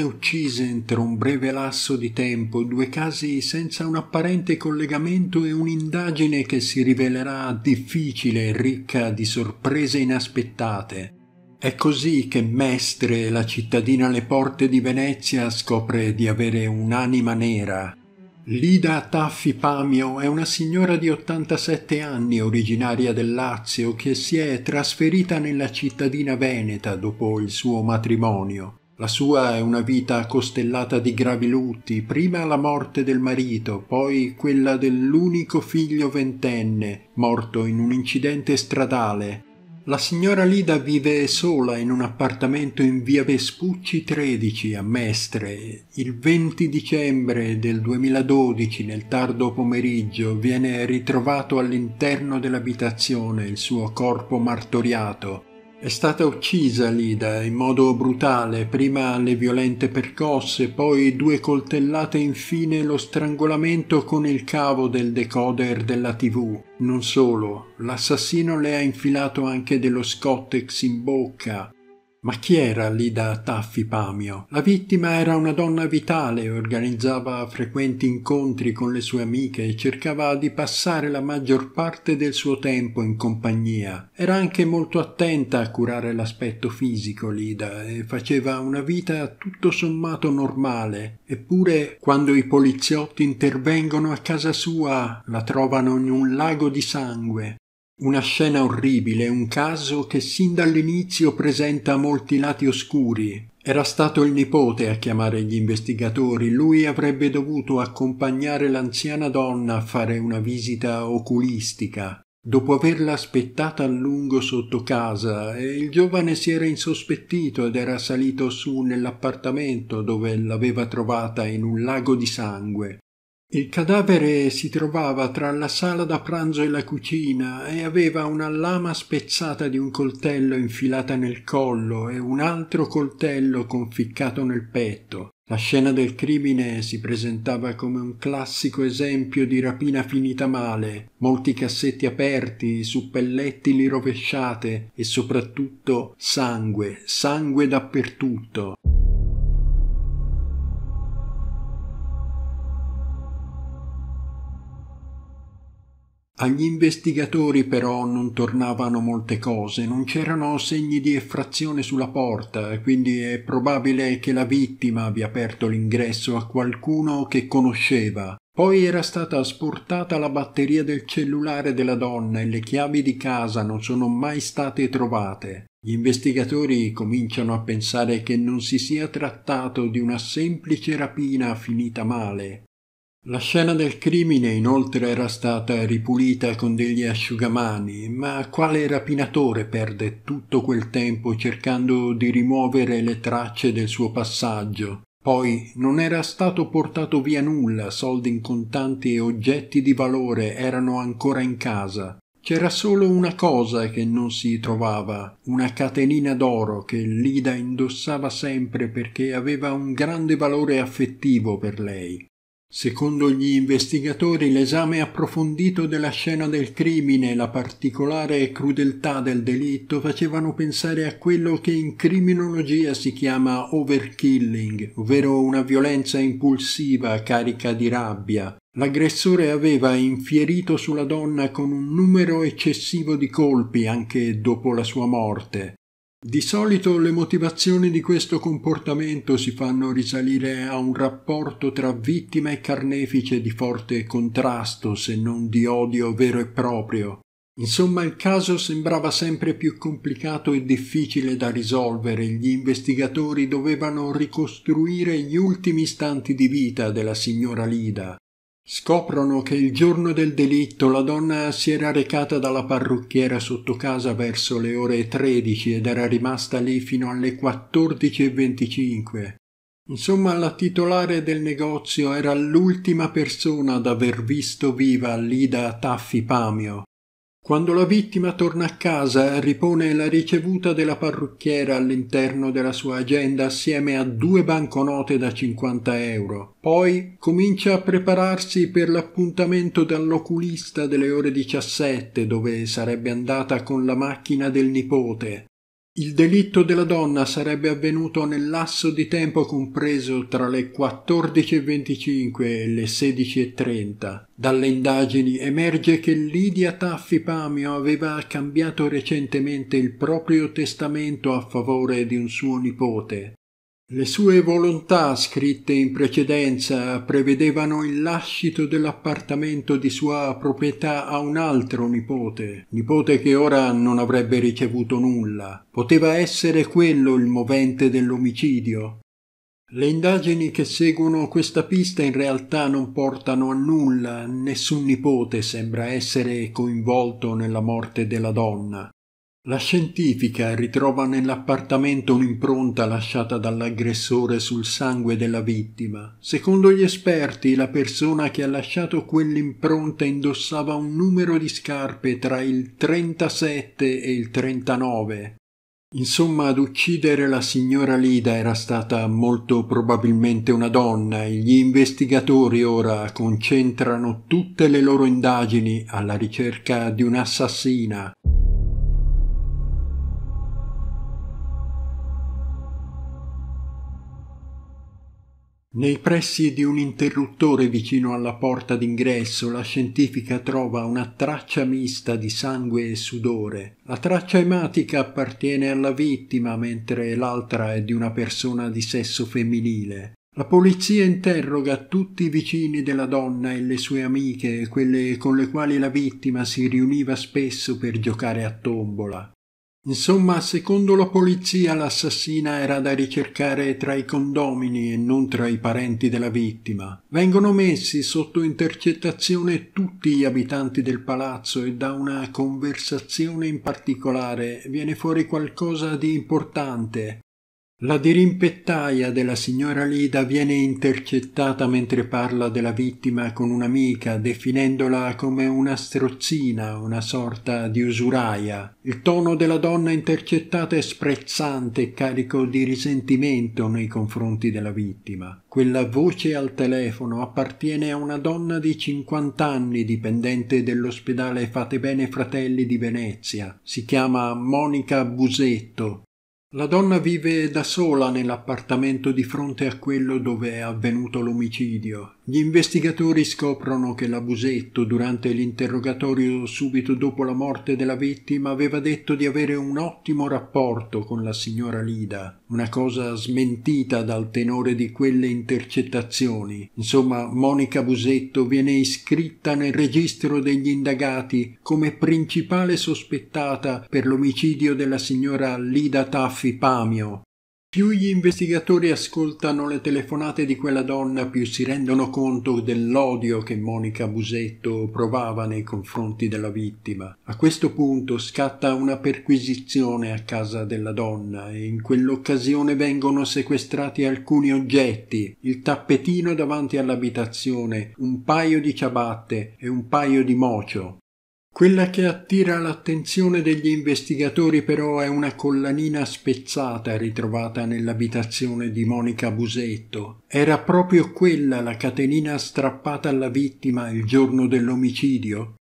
persone uccise entro un breve lasso di tempo, due casi senza un apparente collegamento e un'indagine che si rivelerà difficile e ricca di sorprese inaspettate. È così che Mestre, la cittadina alle porte di Venezia, scopre di avere un'anima nera. Lida Taffi Pamio è una signora di 87 anni originaria del Lazio che si è trasferita nella cittadina veneta dopo il suo matrimonio. La sua è una vita costellata di gravi lutti, prima la morte del marito, poi quella dell'unico figlio ventenne, morto in un incidente stradale. La signora Lida vive sola in un appartamento in via Vespucci 13 a Mestre. Il 20 dicembre del 2012, nel tardo pomeriggio, viene ritrovato all'interno dell'abitazione il suo corpo martoriato è stata uccisa Lida in modo brutale, prima le violente percosse, poi due coltellate e infine lo strangolamento con il cavo del decoder della TV. Non solo, l'assassino le ha infilato anche dello scottex in bocca, ma chi era Lida Taffi Pamio? La vittima era una donna vitale, organizzava frequenti incontri con le sue amiche e cercava di passare la maggior parte del suo tempo in compagnia. Era anche molto attenta a curare l'aspetto fisico Lida e faceva una vita tutto sommato normale. Eppure, quando i poliziotti intervengono a casa sua, la trovano in un lago di sangue. Una scena orribile, un caso che sin dall'inizio presenta molti lati oscuri. Era stato il nipote a chiamare gli investigatori, lui avrebbe dovuto accompagnare l'anziana donna a fare una visita oculistica. Dopo averla aspettata a lungo sotto casa, eh, il giovane si era insospettito ed era salito su nell'appartamento dove l'aveva trovata in un lago di sangue. Il cadavere si trovava tra la sala da pranzo e la cucina e aveva una lama spezzata di un coltello infilata nel collo e un altro coltello conficcato nel petto. La scena del crimine si presentava come un classico esempio di rapina finita male, molti cassetti aperti, suppellettili rovesciate e soprattutto sangue, sangue dappertutto. Agli investigatori però non tornavano molte cose, non c'erano segni di effrazione sulla porta, quindi è probabile che la vittima abbia aperto l'ingresso a qualcuno che conosceva. Poi era stata asportata la batteria del cellulare della donna e le chiavi di casa non sono mai state trovate. Gli investigatori cominciano a pensare che non si sia trattato di una semplice rapina finita male, la scena del crimine inoltre era stata ripulita con degli asciugamani, ma quale rapinatore perde tutto quel tempo cercando di rimuovere le tracce del suo passaggio? Poi non era stato portato via nulla, soldi in contanti e oggetti di valore erano ancora in casa. C'era solo una cosa che non si trovava, una catenina d'oro che Lida indossava sempre perché aveva un grande valore affettivo per lei. Secondo gli investigatori l'esame approfondito della scena del crimine e la particolare crudeltà del delitto facevano pensare a quello che in criminologia si chiama overkilling, ovvero una violenza impulsiva carica di rabbia. L'aggressore aveva infierito sulla donna con un numero eccessivo di colpi anche dopo la sua morte. Di solito le motivazioni di questo comportamento si fanno risalire a un rapporto tra vittima e carnefice di forte contrasto, se non di odio vero e proprio. Insomma, il caso sembrava sempre più complicato e difficile da risolvere. Gli investigatori dovevano ricostruire gli ultimi istanti di vita della signora Lida, Scoprono che il giorno del delitto la donna si era recata dalla parrucchiera sotto casa verso le ore 13 ed era rimasta lì fino alle 14.25. Insomma, la titolare del negozio era l'ultima persona ad aver visto viva Lida Taffi Pamio quando la vittima torna a casa, ripone la ricevuta della parrucchiera all'interno della sua agenda assieme a due banconote da 50 euro. Poi comincia a prepararsi per l'appuntamento dall'oculista delle ore 17, dove sarebbe andata con la macchina del nipote. Il delitto della donna sarebbe avvenuto nel lasso di tempo compreso tra le 14.25 e le 16.30. Dalle indagini emerge che Lidia Taffi Pamio aveva cambiato recentemente il proprio testamento a favore di un suo nipote. Le sue volontà scritte in precedenza prevedevano il lascito dell'appartamento di sua proprietà a un altro nipote, nipote che ora non avrebbe ricevuto nulla. Poteva essere quello il movente dell'omicidio. Le indagini che seguono questa pista in realtà non portano a nulla, nessun nipote sembra essere coinvolto nella morte della donna. La scientifica ritrova nell'appartamento un'impronta lasciata dall'aggressore sul sangue della vittima. Secondo gli esperti, la persona che ha lasciato quell'impronta indossava un numero di scarpe tra il 37 e il 39. Insomma, ad uccidere la signora Lida era stata molto probabilmente una donna e gli investigatori ora concentrano tutte le loro indagini alla ricerca di un'assassina. Nei pressi di un interruttore vicino alla porta d'ingresso la scientifica trova una traccia mista di sangue e sudore. La traccia ematica appartiene alla vittima mentre l'altra è di una persona di sesso femminile. La polizia interroga tutti i vicini della donna e le sue amiche, quelle con le quali la vittima si riuniva spesso per giocare a tombola. Insomma, secondo la polizia l'assassina era da ricercare tra i condomini e non tra i parenti della vittima. Vengono messi sotto intercettazione tutti gli abitanti del palazzo e da una conversazione in particolare viene fuori qualcosa di importante. La dirimpettaia della signora Lida viene intercettata mentre parla della vittima con un'amica, definendola come una strozzina, una sorta di usuraia. Il tono della donna intercettata è sprezzante, e carico di risentimento nei confronti della vittima. Quella voce al telefono appartiene a una donna di 50 anni, dipendente dell'ospedale Fate Bene Fratelli di Venezia. Si chiama Monica Busetto la donna vive da sola nell'appartamento di fronte a quello dove è avvenuto l'omicidio gli investigatori scoprono che l'abusetto durante l'interrogatorio subito dopo la morte della vittima aveva detto di avere un ottimo rapporto con la signora Lida, una cosa smentita dal tenore di quelle intercettazioni. Insomma, Monica Busetto viene iscritta nel registro degli indagati come principale sospettata per l'omicidio della signora Lida Taffi Pamio, più gli investigatori ascoltano le telefonate di quella donna, più si rendono conto dell'odio che Monica Busetto provava nei confronti della vittima. A questo punto scatta una perquisizione a casa della donna e in quell'occasione vengono sequestrati alcuni oggetti, il tappetino davanti all'abitazione, un paio di ciabatte e un paio di mocio. Quella che attira l'attenzione degli investigatori però è una collanina spezzata ritrovata nell'abitazione di Monica Busetto. Era proprio quella la catenina strappata alla vittima il giorno dell'omicidio?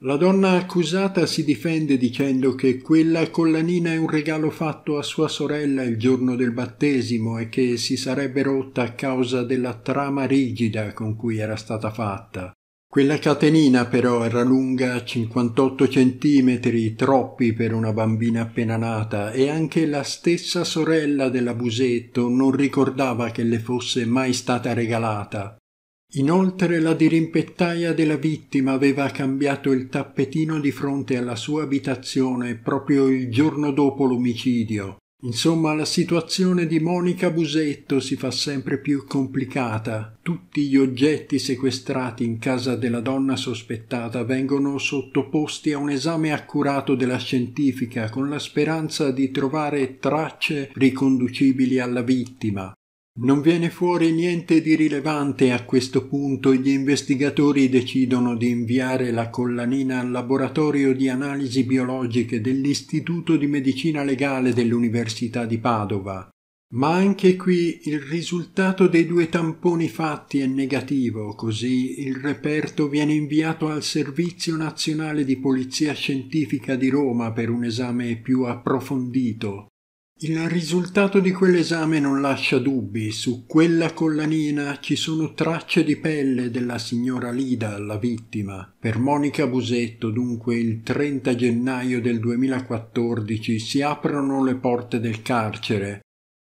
La donna accusata si difende dicendo che quella collanina è un regalo fatto a sua sorella il giorno del battesimo e che si sarebbe rotta a causa della trama rigida con cui era stata fatta. Quella catenina però era lunga 58 centimetri, troppi per una bambina appena nata, e anche la stessa sorella della Busetto non ricordava che le fosse mai stata regalata. Inoltre la dirimpettaia della vittima aveva cambiato il tappetino di fronte alla sua abitazione proprio il giorno dopo l'omicidio Insomma, la situazione di Monica Busetto si fa sempre più complicata. Tutti gli oggetti sequestrati in casa della donna sospettata vengono sottoposti a un esame accurato della scientifica con la speranza di trovare tracce riconducibili alla vittima. Non viene fuori niente di rilevante a questo punto gli investigatori decidono di inviare la collanina al laboratorio di analisi biologiche dell'Istituto di Medicina Legale dell'Università di Padova. Ma anche qui il risultato dei due tamponi fatti è negativo, così il reperto viene inviato al Servizio Nazionale di Polizia Scientifica di Roma per un esame più approfondito il risultato di quell'esame non lascia dubbi. Su quella collanina ci sono tracce di pelle della signora Lida, la vittima. Per Monica Busetto, dunque, il 30 gennaio del 2014 si aprono le porte del carcere.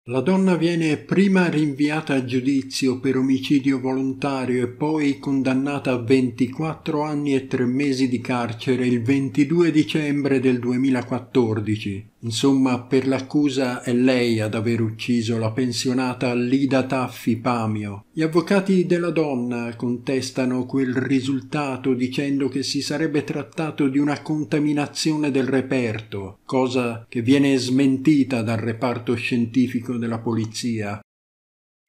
La donna viene prima rinviata a giudizio per omicidio volontario e poi condannata a 24 anni e 3 mesi di carcere il 22 dicembre del 2014. Insomma, per l'accusa è lei ad aver ucciso la pensionata Lida Taffi Pamio. Gli avvocati della donna contestano quel risultato dicendo che si sarebbe trattato di una contaminazione del reperto, cosa che viene smentita dal reparto scientifico della polizia.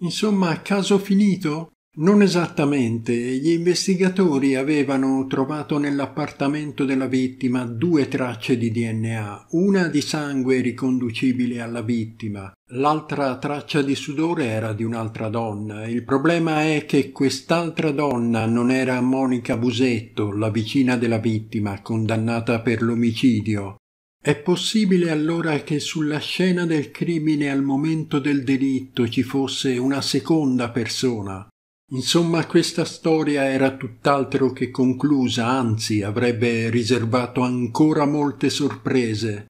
Insomma, caso finito? Non esattamente, gli investigatori avevano trovato nell'appartamento della vittima due tracce di DNA, una di sangue riconducibile alla vittima, l'altra traccia di sudore era di un'altra donna. Il problema è che quest'altra donna non era Monica Busetto, la vicina della vittima, condannata per l'omicidio. È possibile allora che sulla scena del crimine al momento del delitto ci fosse una seconda persona, Insomma, questa storia era tutt'altro che conclusa, anzi avrebbe riservato ancora molte sorprese.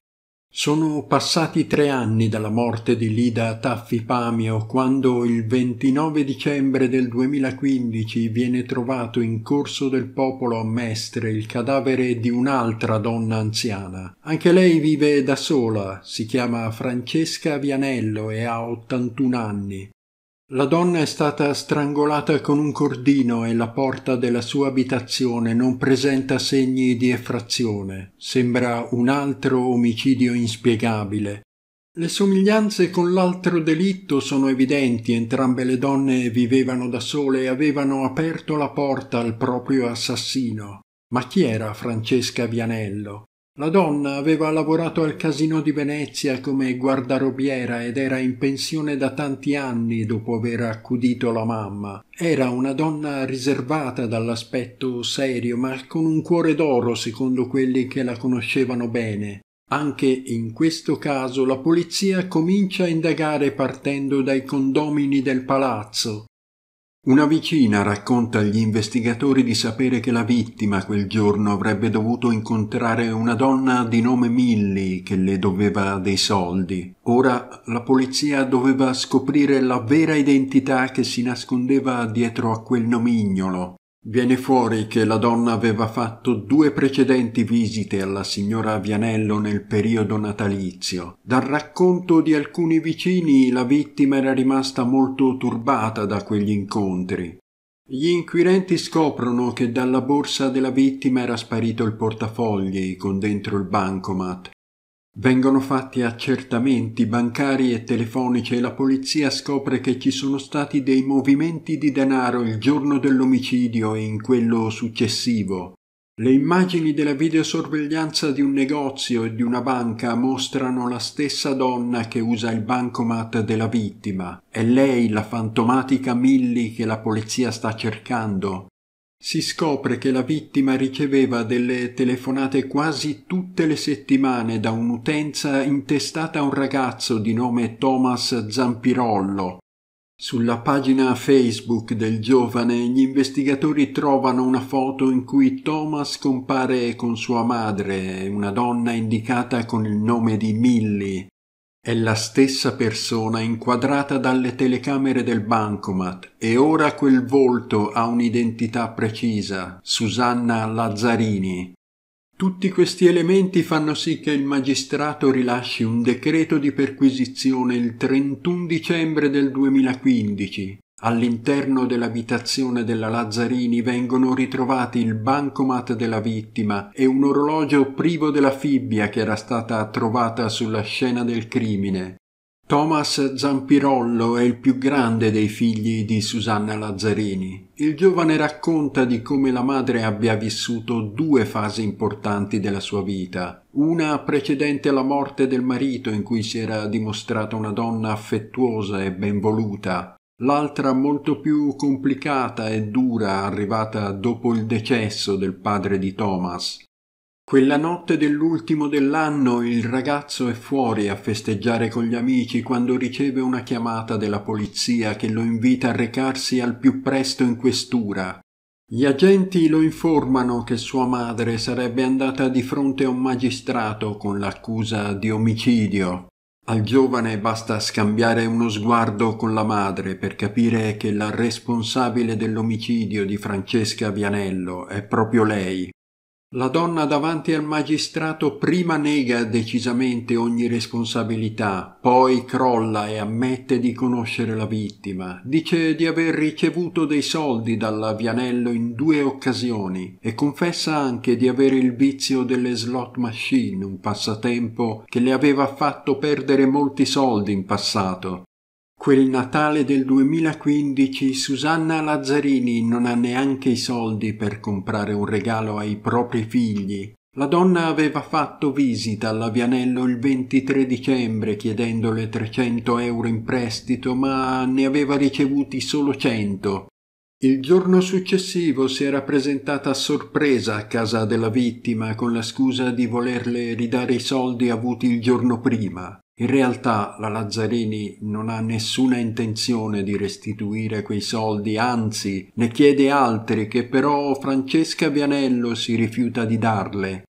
Sono passati tre anni dalla morte di Lida Taffi Pamio, quando il 29 dicembre del 2015 viene trovato in corso del popolo a Mestre il cadavere di un'altra donna anziana. Anche lei vive da sola, si chiama Francesca Vianello e ha 81 anni. La donna è stata strangolata con un cordino e la porta della sua abitazione non presenta segni di effrazione. Sembra un altro omicidio inspiegabile. Le somiglianze con l'altro delitto sono evidenti, entrambe le donne vivevano da sole e avevano aperto la porta al proprio assassino. Ma chi era Francesca Vianello? La donna aveva lavorato al Casino di Venezia come guardarobiera ed era in pensione da tanti anni dopo aver accudito la mamma. Era una donna riservata dall'aspetto serio, ma con un cuore d'oro secondo quelli che la conoscevano bene. Anche in questo caso la polizia comincia a indagare partendo dai condomini del palazzo. Una vicina racconta agli investigatori di sapere che la vittima quel giorno avrebbe dovuto incontrare una donna di nome Milly che le doveva dei soldi. Ora la polizia doveva scoprire la vera identità che si nascondeva dietro a quel nomignolo. Viene fuori che la donna aveva fatto due precedenti visite alla signora Vianello nel periodo natalizio. Dal racconto di alcuni vicini la vittima era rimasta molto turbata da quegli incontri. Gli inquirenti scoprono che dalla borsa della vittima era sparito il portafogli con dentro il bancomat Vengono fatti accertamenti bancari e telefonici e la polizia scopre che ci sono stati dei movimenti di denaro il giorno dell'omicidio e in quello successivo. Le immagini della videosorveglianza di un negozio e di una banca mostrano la stessa donna che usa il bancomat della vittima. È lei la fantomatica Millie che la polizia sta cercando si scopre che la vittima riceveva delle telefonate quasi tutte le settimane da un'utenza intestata a un ragazzo di nome Thomas Zampirollo. Sulla pagina Facebook del giovane gli investigatori trovano una foto in cui Thomas compare con sua madre, una donna indicata con il nome di Millie. È la stessa persona inquadrata dalle telecamere del bancomat e ora quel volto ha un'identità precisa, Susanna Lazzarini. Tutti questi elementi fanno sì che il magistrato rilasci un decreto di perquisizione il 31 dicembre del 2015 All'interno dell'abitazione della Lazzarini vengono ritrovati il bancomat della vittima e un orologio privo della fibbia che era stata trovata sulla scena del crimine. Thomas Zampirollo è il più grande dei figli di Susanna Lazzarini. Il giovane racconta di come la madre abbia vissuto due fasi importanti della sua vita, una precedente alla morte del marito in cui si era dimostrata una donna affettuosa e benvoluta, l'altra molto più complicata e dura arrivata dopo il decesso del padre di Thomas. Quella notte dell'ultimo dell'anno il ragazzo è fuori a festeggiare con gli amici quando riceve una chiamata della polizia che lo invita a recarsi al più presto in questura. Gli agenti lo informano che sua madre sarebbe andata di fronte a un magistrato con l'accusa di omicidio al giovane basta scambiare uno sguardo con la madre per capire che la responsabile dell'omicidio di Francesca Vianello è proprio lei, la donna davanti al magistrato prima nega decisamente ogni responsabilità, poi crolla e ammette di conoscere la vittima. Dice di aver ricevuto dei soldi dalla Vianello in due occasioni e confessa anche di avere il vizio delle slot machine, un passatempo che le aveva fatto perdere molti soldi in passato Quel Natale del 2015 Susanna Lazzarini non ha neanche i soldi per comprare un regalo ai propri figli. La donna aveva fatto visita alla Vianello il 23 dicembre chiedendole 300 euro in prestito, ma ne aveva ricevuti solo 100. Il giorno successivo si era presentata a sorpresa a casa della vittima con la scusa di volerle ridare i soldi avuti il giorno prima. In realtà la Lazzarini non ha nessuna intenzione di restituire quei soldi, anzi ne chiede altri che però Francesca Vianello si rifiuta di darle.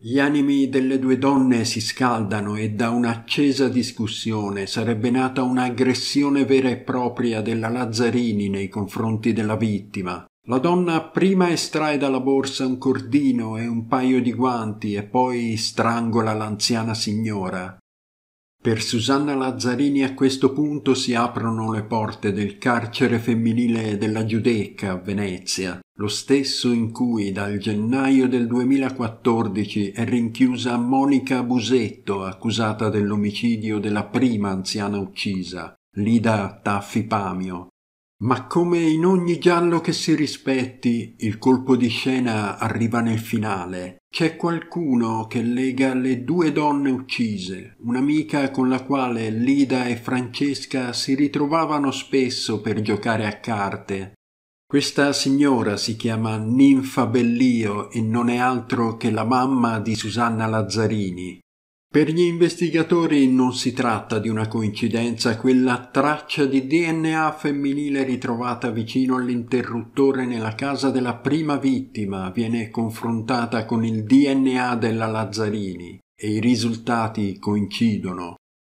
Gli animi delle due donne si scaldano e da un'accesa discussione sarebbe nata un'aggressione vera e propria della Lazzarini nei confronti della vittima. La donna prima estrae dalla borsa un cordino e un paio di guanti e poi strangola l'anziana signora. Per Susanna Lazzarini a questo punto si aprono le porte del carcere femminile della Giudecca a Venezia, lo stesso in cui dal gennaio del 2014 è rinchiusa Monica Busetto, accusata dell'omicidio della prima anziana uccisa, Lida Taffi Pamio, ma come in ogni giallo che si rispetti, il colpo di scena arriva nel finale. C'è qualcuno che lega le due donne uccise, un'amica con la quale Lida e Francesca si ritrovavano spesso per giocare a carte. Questa signora si chiama Ninfa Bellio e non è altro che la mamma di Susanna Lazzarini, per gli investigatori non si tratta di una coincidenza quella traccia di DNA femminile ritrovata vicino all'interruttore nella casa della prima vittima viene confrontata con il DNA della Lazzarini e i risultati coincidono.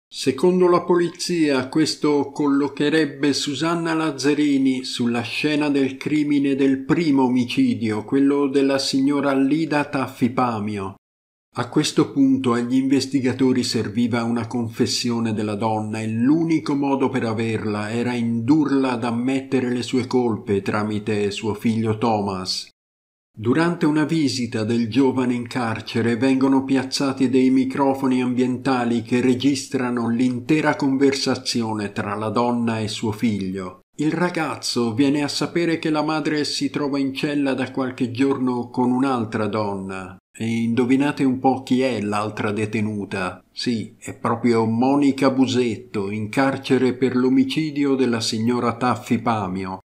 Secondo la polizia questo collocherebbe Susanna Lazzarini sulla scena del crimine del primo omicidio, quello della signora Lida Taffipamio, a questo punto agli investigatori serviva una confessione della donna e l'unico modo per averla era indurla ad ammettere le sue colpe tramite suo figlio Thomas. Durante una visita del giovane in carcere vengono piazzati dei microfoni ambientali che registrano l'intera conversazione tra la donna e suo figlio. Il ragazzo viene a sapere che la madre si trova in cella da qualche giorno con un'altra donna, e indovinate un po' chi è l'altra detenuta. Sì, è proprio Monica Busetto, in carcere per l'omicidio della signora Taffi Pamio.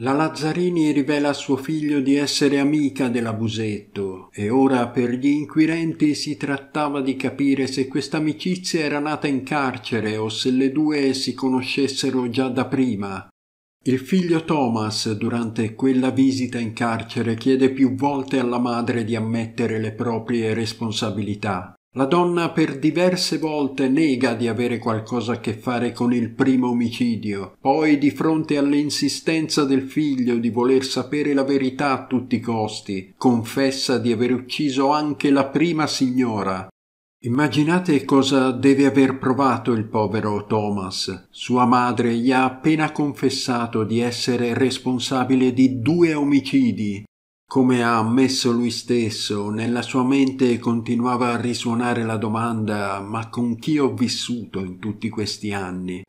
La Lazzarini rivela a suo figlio di essere amica della Busetto e ora per gli inquirenti si trattava di capire se questa amicizia era nata in carcere o se le due si conoscessero già da prima. Il figlio Thomas, durante quella visita in carcere, chiede più volte alla madre di ammettere le proprie responsabilità. La donna per diverse volte nega di avere qualcosa a che fare con il primo omicidio, poi di fronte all'insistenza del figlio di voler sapere la verità a tutti i costi, confessa di aver ucciso anche la prima signora, Immaginate cosa deve aver provato il povero Thomas. Sua madre gli ha appena confessato di essere responsabile di due omicidi. Come ha ammesso lui stesso, nella sua mente continuava a risuonare la domanda ma con chi ho vissuto in tutti questi anni?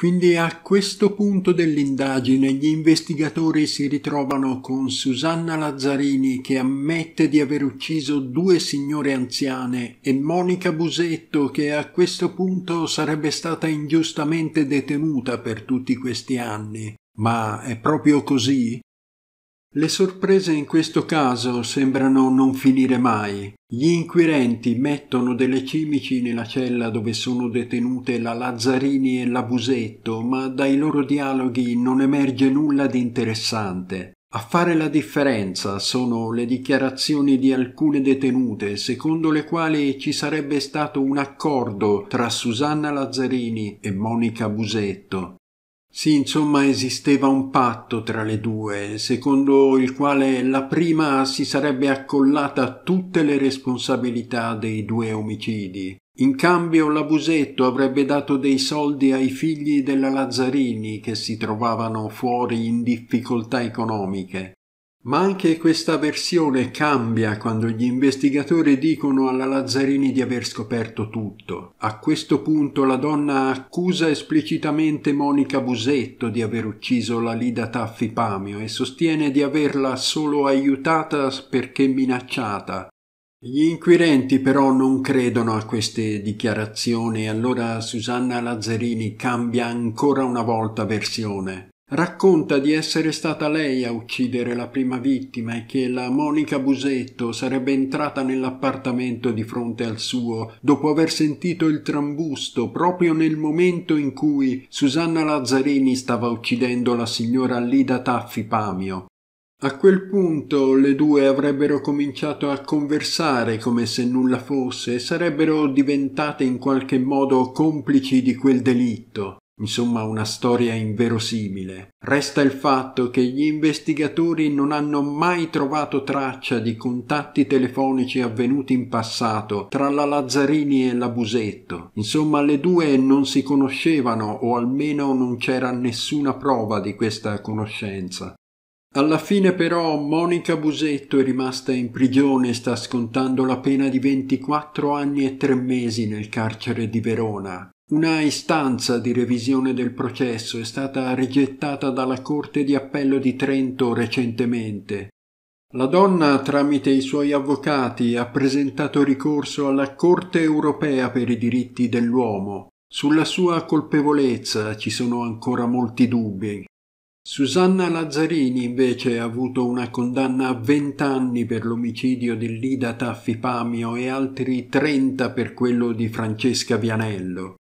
Quindi a questo punto dell'indagine gli investigatori si ritrovano con Susanna Lazzarini che ammette di aver ucciso due signore anziane e Monica Busetto che a questo punto sarebbe stata ingiustamente detenuta per tutti questi anni. Ma è proprio così? Le sorprese in questo caso sembrano non finire mai. Gli inquirenti mettono delle cimici nella cella dove sono detenute la Lazzarini e la Busetto, ma dai loro dialoghi non emerge nulla di interessante. A fare la differenza sono le dichiarazioni di alcune detenute, secondo le quali ci sarebbe stato un accordo tra Susanna Lazzarini e Monica Busetto. Sì, insomma, esisteva un patto tra le due, secondo il quale la prima si sarebbe accollata tutte le responsabilità dei due omicidi. In cambio l'abusetto avrebbe dato dei soldi ai figli della Lazzarini che si trovavano fuori in difficoltà economiche. Ma anche questa versione cambia quando gli investigatori dicono alla Lazzarini di aver scoperto tutto. A questo punto la donna accusa esplicitamente Monica Busetto di aver ucciso la Lida Taffi Pamio e sostiene di averla solo aiutata perché minacciata, gli inquirenti però non credono a queste dichiarazioni e allora Susanna Lazzarini cambia ancora una volta versione. Racconta di essere stata lei a uccidere la prima vittima e che la Monica Busetto sarebbe entrata nell'appartamento di fronte al suo dopo aver sentito il trambusto proprio nel momento in cui Susanna Lazzarini stava uccidendo la signora Lida Taffi Pamio. A quel punto le due avrebbero cominciato a conversare come se nulla fosse e sarebbero diventate in qualche modo complici di quel delitto insomma una storia inverosimile. Resta il fatto che gli investigatori non hanno mai trovato traccia di contatti telefonici avvenuti in passato tra la Lazzarini e la Busetto. Insomma, le due non si conoscevano o almeno non c'era nessuna prova di questa conoscenza. Alla fine però Monica Busetto è rimasta in prigione e sta scontando la pena di 24 anni e 3 mesi nel carcere di Verona. Una istanza di revisione del processo è stata rigettata dalla Corte di Appello di Trento recentemente. La donna, tramite i suoi avvocati, ha presentato ricorso alla Corte europea per i diritti dell'uomo. Sulla sua colpevolezza ci sono ancora molti dubbi. Susanna Lazzarini invece ha avuto una condanna a 20 anni per l'omicidio di Lida Taffi Pamio e altri 30 per quello di Francesca Vianello.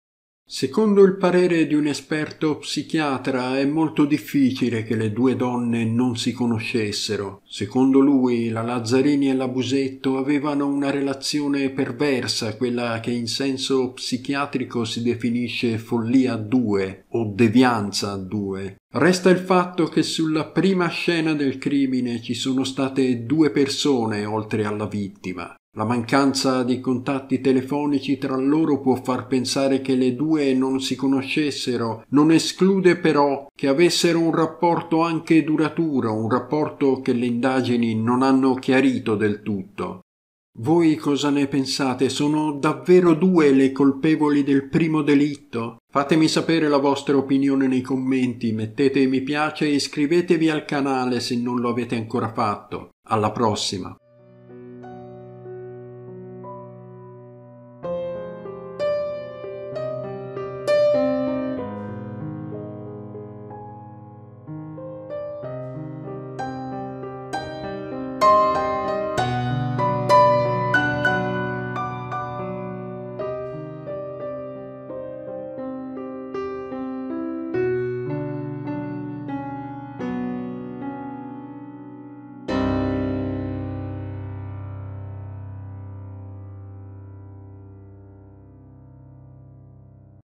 Secondo il parere di un esperto psichiatra è molto difficile che le due donne non si conoscessero. Secondo lui la Lazzarini e la Busetto avevano una relazione perversa, quella che in senso psichiatrico si definisce follia a due o devianza a due. Resta il fatto che sulla prima scena del crimine ci sono state due persone oltre alla vittima. La mancanza di contatti telefonici tra loro può far pensare che le due non si conoscessero, non esclude però che avessero un rapporto anche duraturo, un rapporto che le indagini non hanno chiarito del tutto. Voi cosa ne pensate? Sono davvero due le colpevoli del primo delitto? Fatemi sapere la vostra opinione nei commenti, mettete mi piace e iscrivetevi al canale se non lo avete ancora fatto. Alla prossima!